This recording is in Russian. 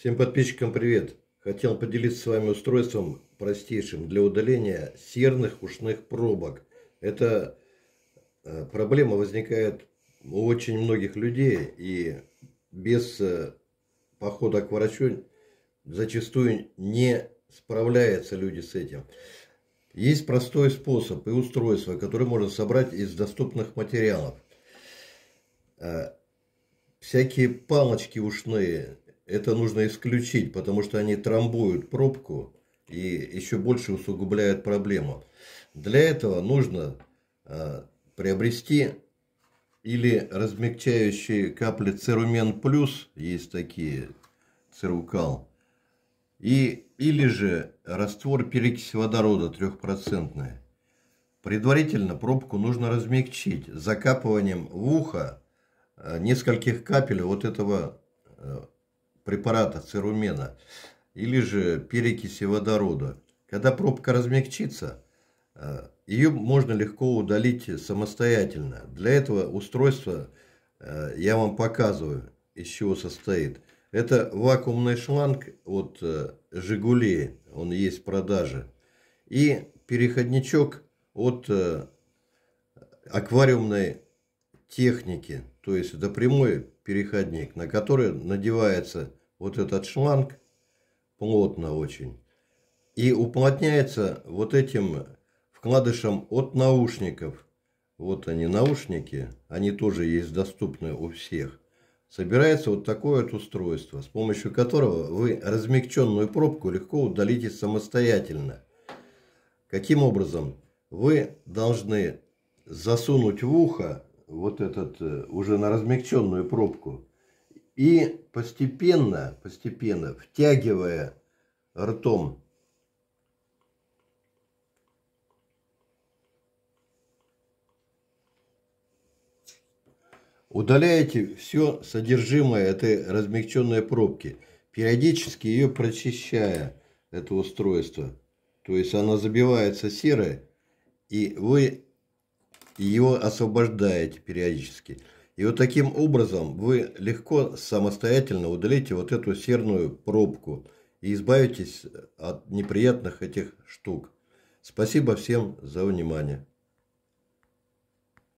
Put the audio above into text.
Всем подписчикам привет! Хотел поделиться с вами устройством простейшим для удаления серных ушных пробок. Эта э, проблема возникает у очень многих людей и без э, похода к врачу зачастую не справляются люди с этим. Есть простой способ и устройство, которое можно собрать из доступных материалов э, всякие палочки ушные, это нужно исключить, потому что они трамбуют пробку и еще больше усугубляют проблему. Для этого нужно э, приобрести или размягчающие капли Церумен Плюс, есть такие, Церукал, и, или же раствор перекиси водорода трехпроцентный. Предварительно пробку нужно размягчить закапыванием в ухо э, нескольких капель вот этого э, препарата церумена или же перекиси водорода. Когда пробка размягчится, э, ее можно легко удалить самостоятельно. Для этого устройство э, я вам показываю, из чего состоит. Это вакуумный шланг от э, «Жигулей», он есть в продаже. И переходничок от аквариумной техники, то есть до прямой переходник, на который надевается вот этот шланг плотно очень и уплотняется вот этим вкладышем от наушников. Вот они, наушники, они тоже есть доступны у всех. Собирается вот такое вот устройство, с помощью которого вы размягченную пробку легко удалите самостоятельно. Каким образом? Вы должны засунуть в ухо вот этот, э, уже на размягченную пробку. И постепенно, постепенно, втягивая ртом Удаляете все содержимое этой размягченной пробки, периодически ее прочищая, это устройство. То есть она забивается серой, и вы и его освобождаете периодически. И вот таким образом вы легко самостоятельно удалите вот эту серную пробку и избавитесь от неприятных этих штук. Спасибо всем за внимание.